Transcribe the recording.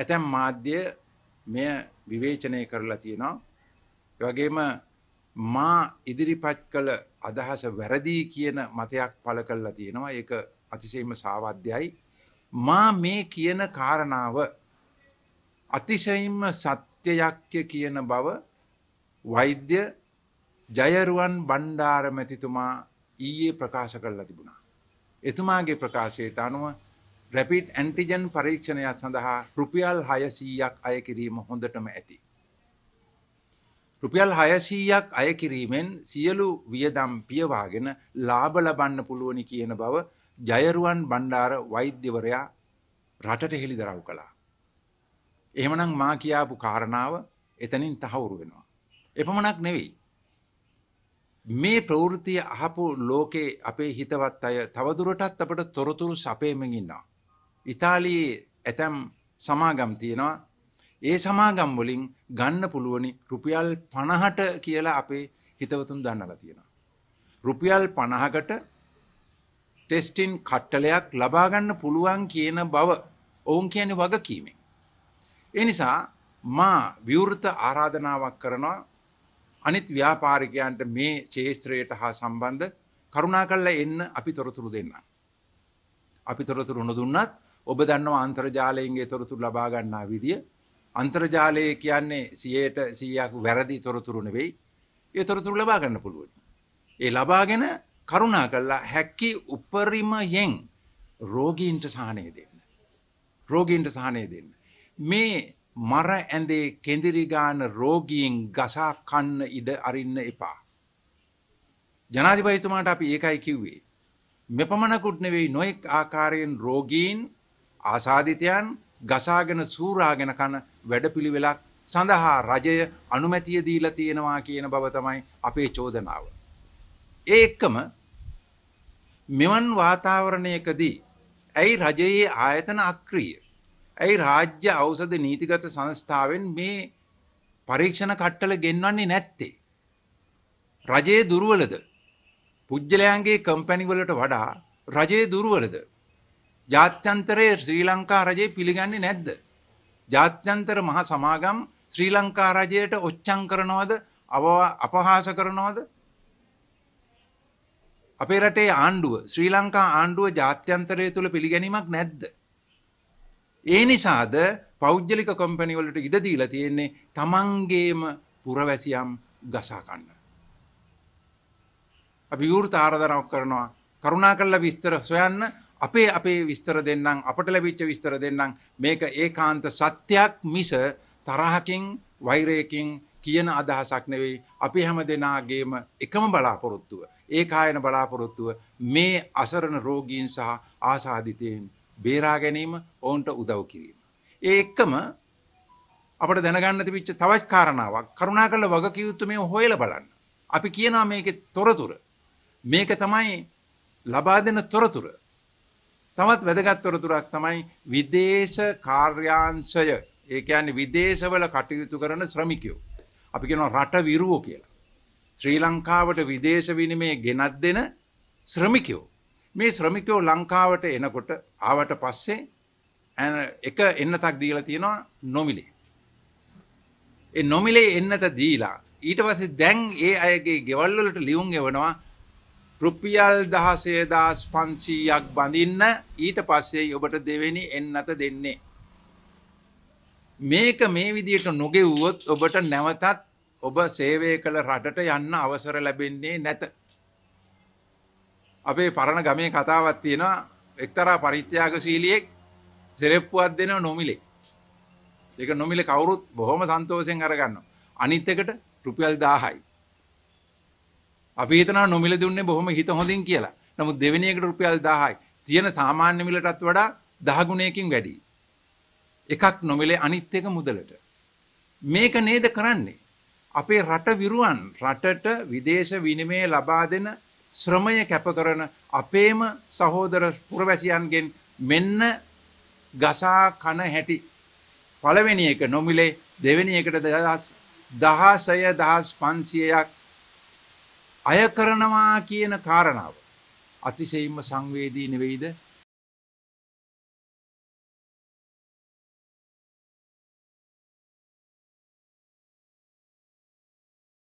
ඇතැම් මාධ්‍ය මෙය විවේචනය කරලා තියෙනවා. වගේම මා ඉදිරිපත් කළ අදහස වැරදිී කියන මතයක් පල කල්ලා තියෙනවා ඒක අතිශයම සාවද්‍යයි. මා මේ කියන කාරණාව අතිශයින්ම සත්‍යයක්්‍ය කියන බව වෛද්‍ය ජයරුවන් බණ්ඩාර මැතිතුමා ඊයේ ප්‍රකාශ කරලා තිබුණා. එතුමාගේ ප්‍රකාශයට අනුව රැපිට් ඇන්ටිජන් පරීක්ෂණය සඳහා රුපියල් හයසීයක් අයකිරීම හොඳටම ඇති. රුපියල් හයසීයක් අයකිරීමෙන් සියලු වියදම් පියවාගෙන ලාබ ලබන්න පුළුවනි කියන බව ජයරුවන් බණ්ඩාර වෛද්‍යවරයා රටට හෙළි දරව් කළා. එහෙමනම් මා කියාපු කාරණාව එතනින් තහවුරු වෙනවා. එපමණක් නෙවෙයි. මේ ප්‍රවෘතිය අහපු ලෝකේ අපේ හිතවත් අය තවදුරටත් අපට තොරතුරු සපයමගින්නවා. ඉතාලී ඇතැම් සමාගම් තියෙනවා ඒ සමාගම් වලින් ගන්න පුළුවනි රුපියල් පණහට කියලා අපේ හිතවතුන් දන්නලා තියෙනවා. රුපියල් පණහකට ටෙස්ටින් කට්ටලයක් ලබාගන්න පුළුවන් කියන බව ඔවුන් කියන වගකීමෙන්. එනිසා මා විවෘත ආරාධනාවක් කරනවා අනිත් ව්‍යාපාරිකයන්ට මේ චේස්ත්‍රයට හා සම්බන්ධ කරුණා කරලා එන්න අපි තොරතුරු දෙන්න. අපි තොරතුරු නොදුන්නත් ඔබ දන්නවා අන්තර්ජාලයන්ගේ තොරතුරු ලබාගන්නා විදිිය අන්තර්ජාලය කියන්නේ සියයට සීයක් වැරදි තොරතුරු නෙවෙයි ඒ තොරතුරු ලබාගන්න පුළුවන්. ඒ ලබාගෙන කරුණා කල්ලා හැක්කි උපරිම යෙන් රෝගීන්ට සහනය දෙන්න. රෝගීන්ට සහනය දෙන්න. මේ මර ඇඳේ කෙදිරිගාන රෝගීන් ගසා කන්න ඉඩ අරින්න එපා. ජනාධිපයිතුමාට අපි ඒකයි කිව්වේ. මෙපමණකුට් නෙවෙයි නොයෙක් ආකාරයෙන් රෝගීන් ආසාධිතයන් ගසාගෙන සූරාගෙන කන වැඩපිළිවෙලක් සඳහා රජය අනුමැතිය දීලා තියෙනවා කියන බව තමයි අපේ චෝදනාව. ඒ එක්කම මෙවන් වාතාවරණයකදී ඇයි රජයේ ආයතන අක්‍රිය ඇයි රාජ්‍ය අවසද නීතිගත සංස්ථාවෙන් මේ පරීක්ෂණ කට්ටල ගෙන්වන්නේ නැත්තේ. රජයේ දුරුවලද පුද්ගලයන්ගේ කම්පැනිවලට වඩා රජයේ දුරුවලද ජාත්‍යන්තරයේ ශ්‍රී ලංකා රජය පිළිගන්නේ නැද්ද. ජාත්‍යන්තර මහා සමාගම් ශ්‍රී ලංකා රජයට ඔච්චං කරනවද අපහාස කරනවද. අපේ රටේ ආණ්ඩුව ශ්‍රී ලංකා ආණ්ඩුව ජාත්‍යන්තරය තුළ පිළිගැනීමක් නැද්ද. ඒ නිසාද පෞද්ගලික කොම්පැනිවලට ඉඩදීලා තියෙන්නේ තමන්ගේම පුරවැසියම් ගසාකන්න. අපි විවෘත ආරධනාවක් කරනවා කරුණා කරලා විස්තර සොයන්න අපේ අපේ විස්තර දෙන්නම් අපට ලැබිච්ච විස්තර දෙන්නම් මේක ඒකාන්ත සත්‍යයක් මිස තරහකින් වෛරයකින් කියන අදහසක් නෙවෙයි අපි හැම දෙනාගේම එකම බලාපොරොත්තුව ඒ කායන බලාපොරොත්තුව මේ අසරණ රෝගීන් සහ ආසාධිතයෙන් බේරා ගැනීම ඔවුන්ට උදව් කිරීම. ඒ එක්කම අපට දැනගන්න තිබිච්ච තවත් කාරණාවක් කරුණා කළ වගකියයුතු මේ හොයල බලන්න. අපි කියනවා මේක තොරතුර. මේක තමයි ලබා දෙන තොරතුර තවත් වැදගත්තොරතුරක් තමයි විදේශ කාර්යාංශය ඒකයන් විදේශවල කටයුතු කරන ශ්‍රමිකයෝ. අපි කෙන රට විරුවෝ කියලා. ශ්‍රී ලංකාවට විදේශ විනිමේ ගෙනත් දෙන ශ්‍රමිකයෝ. මේ ශ්‍රමිකයෝ ලංකාවට එනකොට ආවට පස්සේ එක එන්න තක් දීලා තියෙනවා නොමිලේ. ඒ නොමිලේ එන්නත දීලා ඊට පස්සේ දැන් ඒ අයගේ ගෙවල්වලට ලියුම් එවනවා රුපියල් දහසේදස් පන්සීයක් බඳන්න ඊට පස්සේ ඔබට දෙවෙනි එන්නත දෙන්නේ. මේක මේ විදියට නොගෙව්වොත් ඔබට නැවතත් ඔබ සේවය කළ රටට යන්න අවසර ලැබෙන්නේ නැත. අපේ පරණ ගමේ කතාවත් තියෙන එක්තරා පරිත්‍යාග සීලියෙක් සෙරෙප්පුවත් දෙනව නොමිලේ. ඒක නොමිල කවුරුත් බොහොම සන්තෝෂයෙන් අරගන්න. අනිත් එකට රුපියල් 1000යි. අපි හිතනවා නොමිල දුන්නේ බොහොම හිත හොඳින් කියලා. නමුත් දෙවෙනි එකට රුපියල් 1000යි. තියෙන සාමාන්‍ය මිලටත් වඩා 10 ගුණයකින් වැඩි. එකක් නොමිලේ අනිත් එක මුදලට. මේක නේද කරන්නේ? අපේ රට විරුවන් රටට විදේශ විනිමය ලබා දෙන ශ්‍රමය කැප කරන අපේම සහෝදර පුරවැසියන්ගෙන් මෙන්න ගසා කන හැටි පළවෙනි එක නොමිලේ දෙවෙනි එකට දහසය දහස් පන්සියයක් අය කරනවා කියන කාරණාව. අතිශයින්ම සංවේදී නෙවෙයිද